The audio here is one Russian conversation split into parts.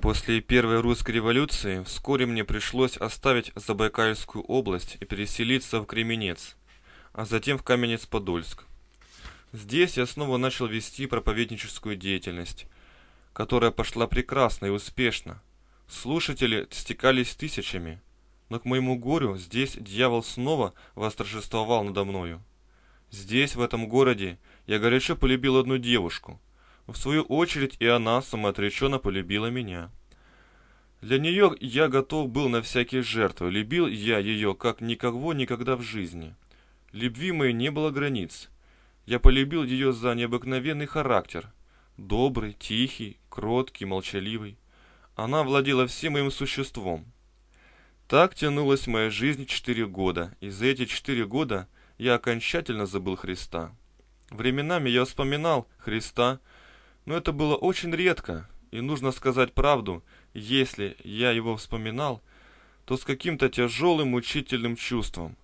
После Первой русской революции вскоре мне пришлось оставить Забайкальскую область и переселиться в Кременец, а затем в Каменец-Подольск. Здесь я снова начал вести проповедническую деятельность, которая пошла прекрасно и успешно. Слушатели стекались тысячами, но к моему горю здесь дьявол снова восторжествовал надо мною. Здесь, в этом городе, я горячо полюбил одну девушку – в свою очередь и она самоотреченно полюбила меня. Для нее я готов был на всякие жертвы, любил я ее как никого никогда в жизни. Любви моей не было границ. Я полюбил ее за необыкновенный характер. Добрый, тихий, кроткий, молчаливый. Она владела всем моим существом. Так тянулась моя жизнь четыре года, и за эти четыре года я окончательно забыл Христа. Временами я вспоминал Христа, но это было очень редко, и нужно сказать правду, если я его вспоминал, то с каким-то тяжелым мучительным чувством.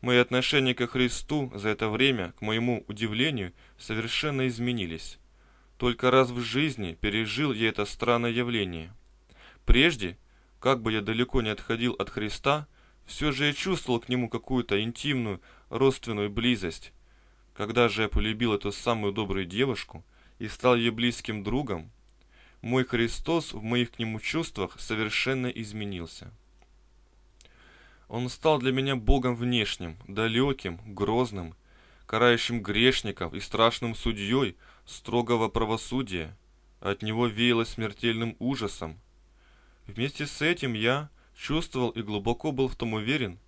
Мои отношения ко Христу за это время, к моему удивлению, совершенно изменились. Только раз в жизни пережил я это странное явление. Прежде, как бы я далеко не отходил от Христа, все же я чувствовал к нему какую-то интимную, родственную близость. Когда же я полюбил эту самую добрую девушку – и стал ее близким другом, мой Христос в моих к нему чувствах совершенно изменился. Он стал для меня Богом внешним, далеким, грозным, карающим грешников и страшным судьей строгого правосудия. От него веяло смертельным ужасом. Вместе с этим я чувствовал и глубоко был в том уверен,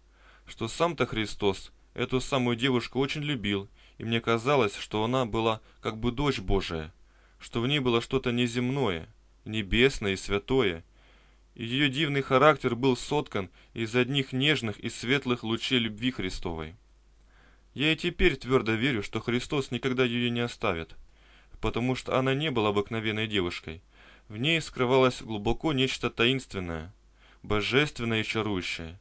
что сам-то Христос эту самую девушку очень любил и мне казалось, что она была как бы дочь Божия, что в ней было что-то неземное, небесное и святое, и ее дивный характер был соткан из одних нежных и светлых лучей любви Христовой. Я и теперь твердо верю, что Христос никогда ее не оставит, потому что она не была обыкновенной девушкой. В ней скрывалось глубоко нечто таинственное, божественное и чарующее.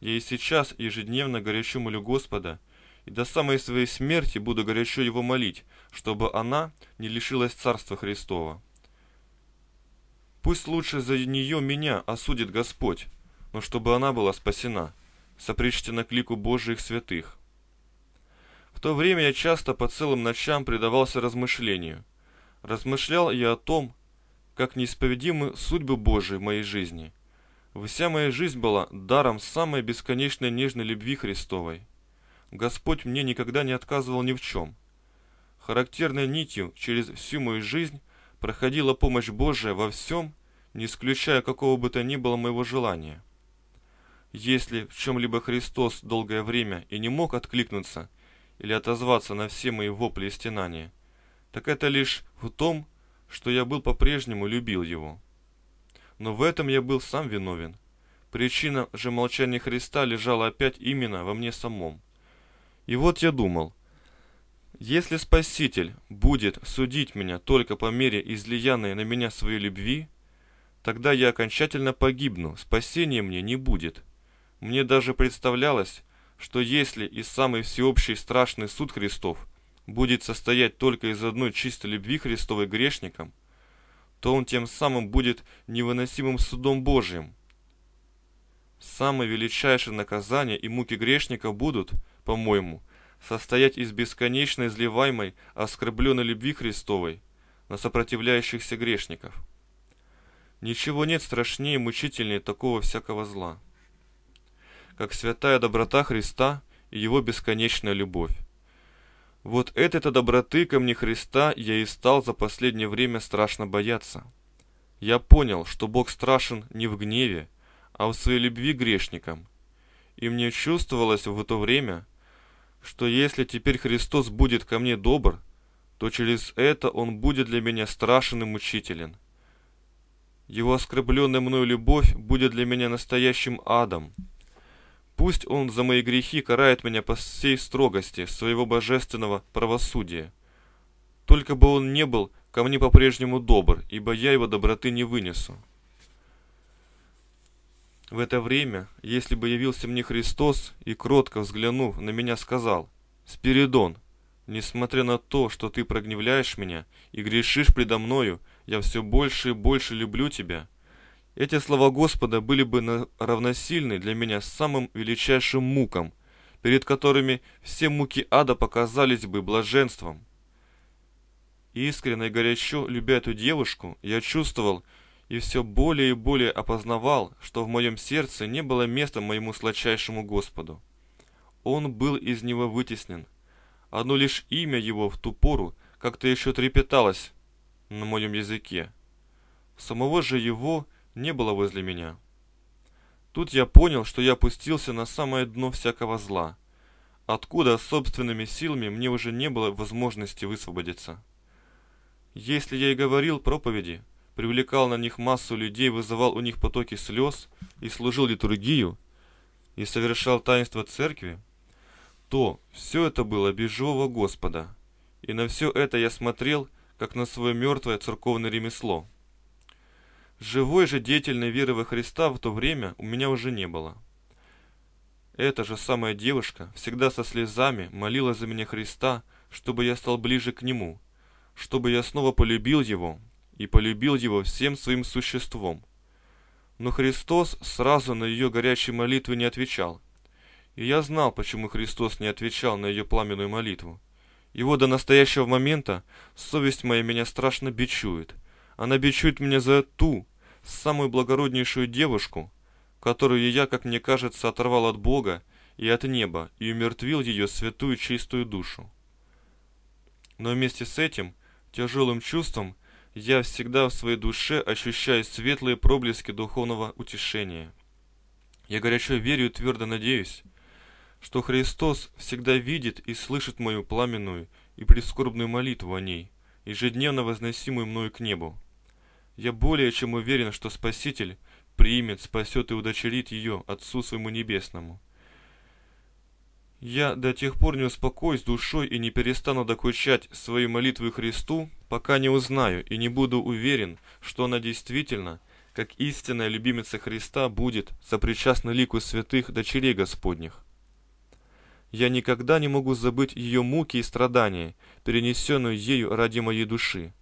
Я и сейчас ежедневно горячо молю Господа – и до самой своей смерти буду горячо его молить, чтобы она не лишилась Царства Христова. Пусть лучше за нее меня осудит Господь, но чтобы она была спасена, сопричтена на лику Божьих святых. В то время я часто по целым ночам предавался размышлению. Размышлял я о том, как неисповедимы судьбы Божьи в моей жизни. Вся моя жизнь была даром самой бесконечной нежной любви Христовой – Господь мне никогда не отказывал ни в чем. Характерной нитью через всю мою жизнь проходила помощь Божия во всем, не исключая какого бы то ни было моего желания. Если в чем-либо Христос долгое время и не мог откликнуться или отозваться на все мои вопли и стенания, так это лишь в том, что я был по-прежнему любил его. Но в этом я был сам виновен. Причина же молчания Христа лежала опять именно во мне самом. И вот я думал, если Спаситель будет судить меня только по мере излиянной на меня своей любви, тогда я окончательно погибну, спасения мне не будет. Мне даже представлялось, что если и самый всеобщий страшный суд Христов будет состоять только из одной чистой любви Христовой грешникам, то он тем самым будет невыносимым судом Божьим. Самое величайшее наказание и муки грешника будут – по-моему, состоять из бесконечно изливаемой оскорбленной любви Христовой на сопротивляющихся грешников. Ничего нет страшнее и мучительнее такого всякого зла, как святая доброта Христа и его бесконечная любовь. Вот этой-то доброты ко мне Христа я и стал за последнее время страшно бояться. Я понял, что Бог страшен не в гневе, а в своей любви грешникам. И мне чувствовалось в то время, что если теперь Христос будет ко мне добр, то через это он будет для меня страшен и мучителен. Его оскорбленная мною любовь будет для меня настоящим адом. Пусть он за мои грехи карает меня по всей строгости своего божественного правосудия. Только бы он не был ко мне по-прежнему добр, ибо я его доброты не вынесу. В это время, если бы явился мне Христос и, кротко взглянув на меня, сказал, «Спиридон, несмотря на то, что ты прогневляешь меня и грешишь предо мною, я все больше и больше люблю тебя». Эти слова Господа были бы равносильны для меня самым величайшим мукам, перед которыми все муки ада показались бы блаженством. Искренне и горячо любя эту девушку, я чувствовал, и все более и более опознавал, что в моем сердце не было места моему сладчайшему Господу. Он был из него вытеснен. Одно лишь имя его в ту пору как-то еще трепеталось на моем языке. Самого же его не было возле меня. Тут я понял, что я опустился на самое дно всякого зла, откуда собственными силами мне уже не было возможности высвободиться. Если я и говорил проповеди, привлекал на них массу людей, вызывал у них потоки слез и служил литургию, и совершал таинство церкви, то все это было без живого Господа, и на все это я смотрел, как на свое мертвое церковное ремесло. Живой же деятельной веры во Христа в то время у меня уже не было. Эта же самая девушка всегда со слезами молила за меня Христа, чтобы я стал ближе к Нему, чтобы я снова полюбил Его, и полюбил его всем своим существом. Но Христос сразу на ее горячие молитвы не отвечал. И я знал, почему Христос не отвечал на ее пламенную молитву. Его до настоящего момента совесть моя меня страшно бичует. Она бичует меня за ту, самую благороднейшую девушку, которую я, как мне кажется, оторвал от Бога и от неба и умертвил ее святую чистую душу. Но вместе с этим тяжелым чувством я всегда в своей душе ощущаю светлые проблески духовного утешения. Я горячо верю и твердо надеюсь, что Христос всегда видит и слышит мою пламенную и прискорбную молитву о ней, ежедневно возносимую мною к небу. Я более чем уверен, что Спаситель примет, спасет и удочерит ее Отцу Своему Небесному. Я до тех пор не успокоюсь душой и не перестану докучать свои молитвы Христу, пока не узнаю и не буду уверен, что она действительно, как истинная любимица Христа, будет сопричастна лику святых дочерей Господних. Я никогда не могу забыть ее муки и страдания, перенесенную ею ради моей души.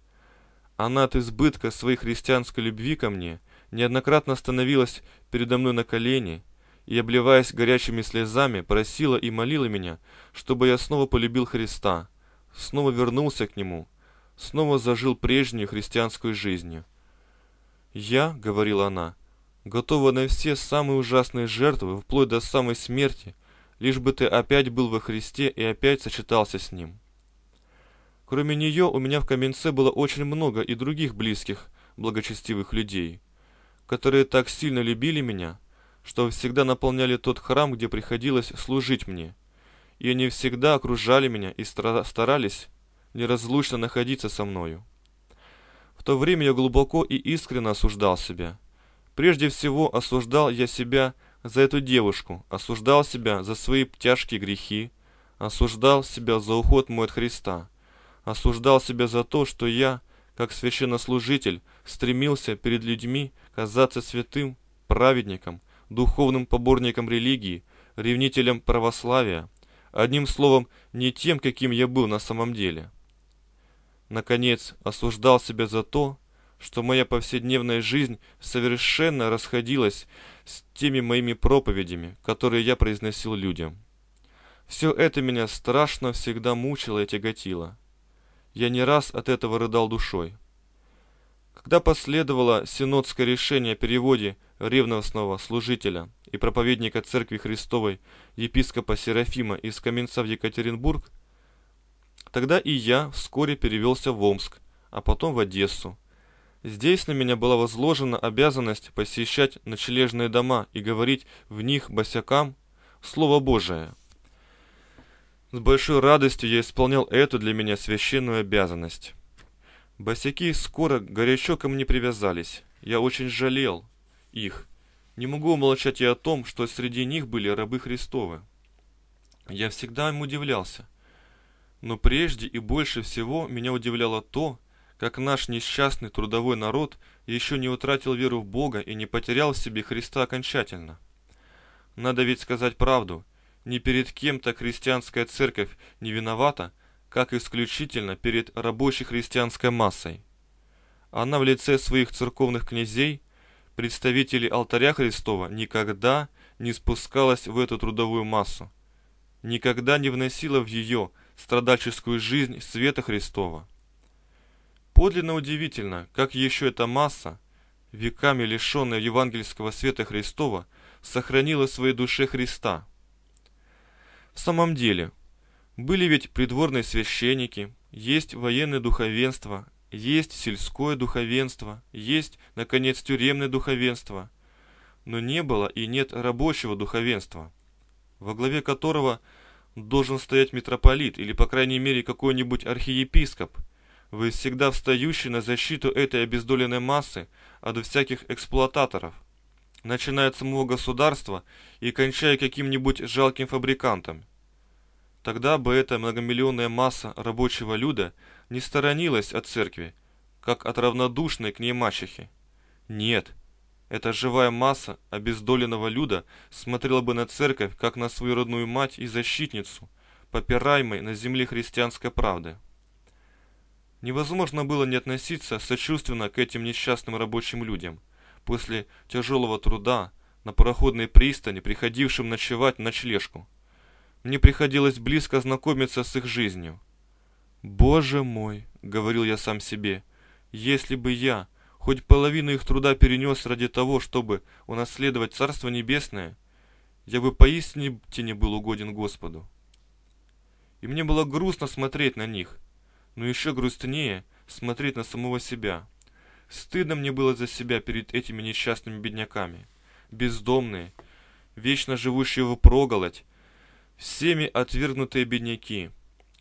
Она от избытка своей христианской любви ко мне неоднократно становилась передо мной на колени – и, обливаясь горячими слезами, просила и молила меня, чтобы я снова полюбил Христа, снова вернулся к Нему, снова зажил прежнюю христианскую жизнью. «Я», — говорила она, — «готова на все самые ужасные жертвы, вплоть до самой смерти, лишь бы ты опять был во Христе и опять сочетался с Ним». Кроме нее у меня в Каменце было очень много и других близких, благочестивых людей, которые так сильно любили меня — что всегда наполняли тот храм, где приходилось служить мне. И они всегда окружали меня и старались неразлучно находиться со мною. В то время я глубоко и искренне осуждал себя. Прежде всего осуждал я себя за эту девушку, осуждал себя за свои тяжкие грехи, осуждал себя за уход мой от Христа, осуждал себя за то, что я, как священнослужитель, стремился перед людьми казаться святым, праведником – духовным поборником религии, ревнителем православия, одним словом, не тем, каким я был на самом деле. Наконец, осуждал себя за то, что моя повседневная жизнь совершенно расходилась с теми моими проповедями, которые я произносил людям. Все это меня страшно всегда мучило и тяготило. Я не раз от этого рыдал душой. Когда последовало синодское решение о переводе ревностного служителя и проповедника Церкви Христовой епископа Серафима из Каменца в Екатеринбург, тогда и я вскоре перевелся в Омск, а потом в Одессу. Здесь на меня была возложена обязанность посещать ночлежные дома и говорить в них босякам Слово Божие. С большой радостью я исполнял эту для меня священную обязанность. Босяки скоро горячо ко мне привязались. Я очень жалел их. Не могу умолчать и о том, что среди них были рабы Христовы. Я всегда им удивлялся. Но прежде и больше всего меня удивляло то, как наш несчастный трудовой народ еще не утратил веру в Бога и не потерял в себе Христа окончательно. Надо ведь сказать правду, ни перед кем-то христианская церковь не виновата – как исключительно перед рабочей христианской массой. Она в лице своих церковных князей, представителей алтаря Христова, никогда не спускалась в эту трудовую массу, никогда не вносила в ее страдальческую жизнь света Христова. Подлинно удивительно, как еще эта масса, веками лишенная евангельского света Христова, сохранила в своей душе Христа. В самом деле – были ведь придворные священники, есть военное духовенство, есть сельское духовенство, есть, наконец, тюремное духовенство. Но не было и нет рабочего духовенства, во главе которого должен стоять митрополит или, по крайней мере, какой-нибудь архиепископ, вы всегда встающий на защиту этой обездоленной массы от всяких эксплуататоров, начиная от самого государства и кончая каким-нибудь жалким фабрикантом. Тогда бы эта многомиллионная масса рабочего люда не сторонилась от церкви, как от равнодушной к ней мачехи. Нет, эта живая масса обездоленного люда смотрела бы на церковь, как на свою родную мать и защитницу, попираемой на земле христианской правды. Невозможно было не относиться сочувственно к этим несчастным рабочим людям, после тяжелого труда на пароходной пристани, приходившим ночевать на ночлежку – мне приходилось близко знакомиться с их жизнью. «Боже мой!» — говорил я сам себе. «Если бы я хоть половину их труда перенес ради того, чтобы унаследовать Царство Небесное, я бы поистине не был угоден Господу». И мне было грустно смотреть на них, но еще грустнее смотреть на самого себя. Стыдно мне было за себя перед этими несчастными бедняками. Бездомные, вечно живущие в проголодь, всеми отвергнутые бедняки.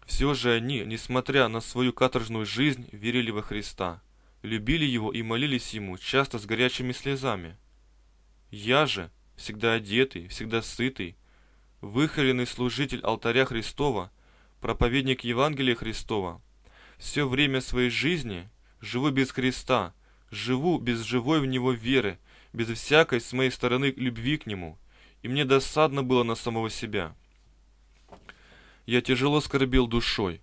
Все же они, несмотря на свою каторжную жизнь, верили во Христа, любили Его и молились Ему, часто с горячими слезами. Я же, всегда одетый, всегда сытый, выхоленный служитель алтаря Христова, проповедник Евангелия Христова, все время своей жизни живу без Христа, живу без живой в Него веры, без всякой с моей стороны любви к Нему, и мне досадно было на самого себя» я тяжело скорбил душой.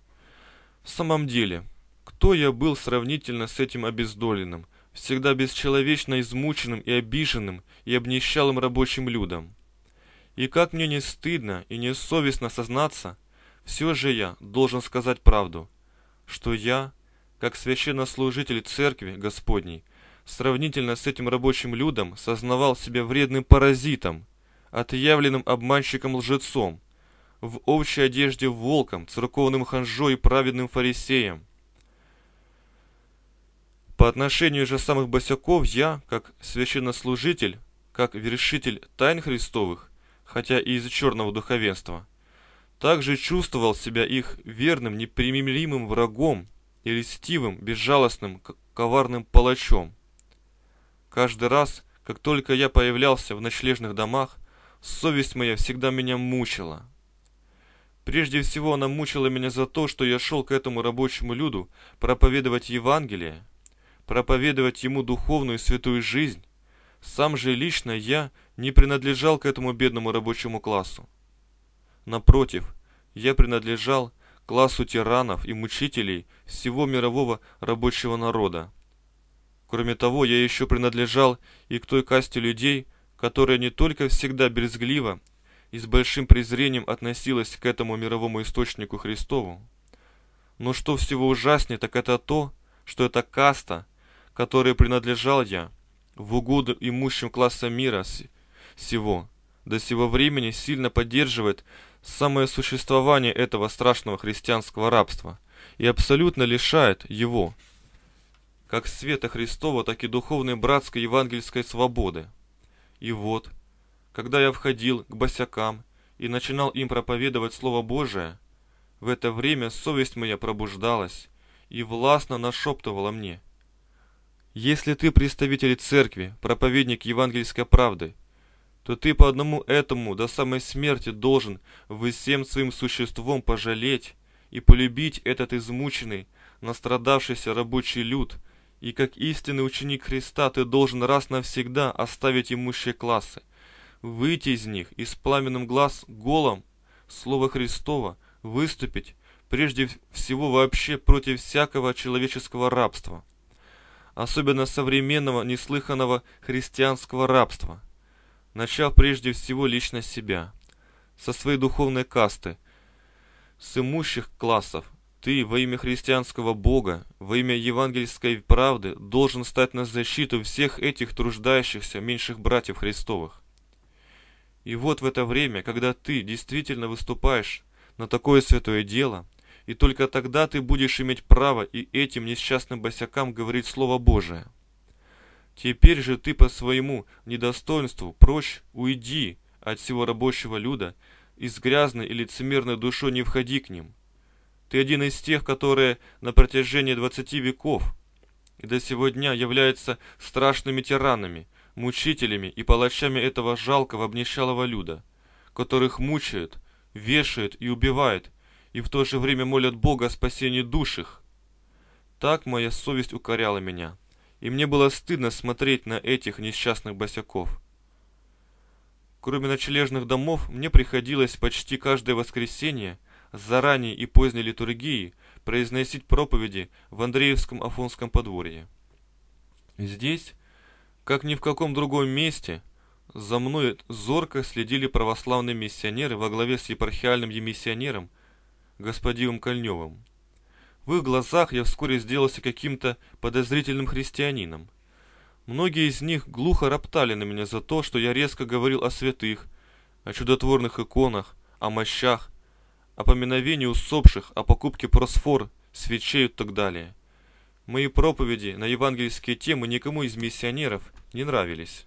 В самом деле, кто я был сравнительно с этим обездоленным, всегда бесчеловечно измученным и обиженным и обнищалым рабочим людом? И как мне не стыдно и не совестно сознаться, все же я должен сказать правду, что я, как священнослужитель церкви Господней, сравнительно с этим рабочим людом сознавал себя вредным паразитом, отъявленным обманщиком-лжецом, в общей одежде волком, церковным ханжой и праведным фарисеем. По отношению же самых босяков я, как священнослужитель, как вершитель тайн Христовых, хотя и из черного духовенства, также чувствовал себя их верным, непримиримым врагом и льстивым, безжалостным, коварным палачом. Каждый раз, как только я появлялся в ночлежных домах, совесть моя всегда меня мучила. Прежде всего она мучила меня за то, что я шел к этому рабочему люду проповедовать Евангелие, проповедовать ему духовную и святую жизнь. Сам же лично я не принадлежал к этому бедному рабочему классу. Напротив, я принадлежал классу тиранов и мучителей всего мирового рабочего народа. Кроме того, я еще принадлежал и к той касте людей, которые не только всегда брезгливо и с большим презрением относилась к этому мировому источнику Христову. Но что всего ужаснее, так это то, что эта каста, которой принадлежал я, в угоду имущим класса мира сего, до сего времени сильно поддерживает самое существование этого страшного христианского рабства и абсолютно лишает его, как света Христова, так и духовной братской евангельской свободы. И вот – когда я входил к босякам и начинал им проповедовать Слово Божие, в это время совесть моя пробуждалась и властно нашептывала мне. «Если ты представитель церкви, проповедник евангельской правды, то ты по одному этому до самой смерти должен всем своим существом пожалеть и полюбить этот измученный, настрадавшийся рабочий люд, и как истинный ученик Христа ты должен раз навсегда оставить имущие классы, выйти из них и с пламенным глаз голом Слова Христова выступить прежде всего вообще против всякого человеческого рабства, особенно современного неслыханного христианского рабства, начав прежде всего лично себя, со своей духовной касты, с имущих классов, ты во имя христианского Бога, во имя евангельской правды должен стать на защиту всех этих труждающихся меньших братьев Христовых. И вот в это время, когда ты действительно выступаешь на такое святое дело, и только тогда ты будешь иметь право и этим несчастным босякам говорить Слово Божие. Теперь же ты по своему недостоинству прочь уйди от всего рабочего люда и с грязной и лицемерной душой не входи к ним. Ты один из тех, которые на протяжении двадцати веков и до сего дня являются страшными тиранами, мучителями и палачами этого жалкого обнищалого люда, которых мучают, вешают и убивают, и в то же время молят Бога о спасении душ их. Так моя совесть укоряла меня, и мне было стыдно смотреть на этих несчастных босяков. Кроме ночлежных домов, мне приходилось почти каждое воскресенье с заранее и поздней литургии произносить проповеди в Андреевском Афонском подворье. Здесь как ни в каком другом месте, за мной зорко следили православные миссионеры во главе с епархиальным емиссионером господином Кольневым. В их глазах я вскоре сделался каким-то подозрительным христианином. Многие из них глухо роптали на меня за то, что я резко говорил о святых, о чудотворных иконах, о мощах, о поминовении усопших, о покупке просфор, свечей и так далее. Мои проповеди на евангельские темы никому из миссионеров не нравились.